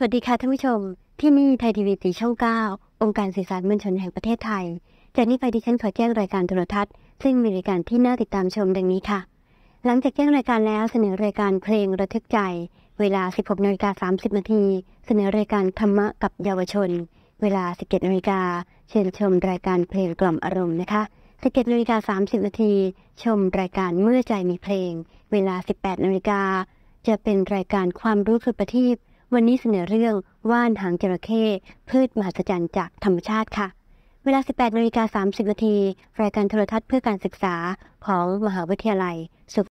สวัสดีค่ะท่านผู้ชมที่นี่ไทยทีวีสีช่อง9องค์การสื่อสารมวลชนแห่งประเทศไทยจากนี้ไปดิฉันขอแจ้งรายการโทรทัศน์ซึ่งมีรายการที่น่าติดตามชมดังนี้ค่ะ หลังจากแจ้งรายการแล้วเสนอรายการเพลงระทึกใจ เวลา 16นาฬิกา30นาทีเสนอรายการธรรมะกับเยาวชน เวลา 17นาฬิกาเชิญชม รายการเพลงกล่อมอารมณ์นะคะ17นาฬิกา30นาทีชม รายการเมื่อใจมีเพลง เวลา 18นาฬิกาจะเป็นรายการความรู้คือประทีปวันนี้เสนอเรื่องว่านหางจระเข้พืชมหัศจรรย์จากธรรมชาติค่ะ เวลา 18นาฬิกา30นาทีรายการโทรทัศน์เพื่อการศึกษาของมหาวิทยาลัยสุ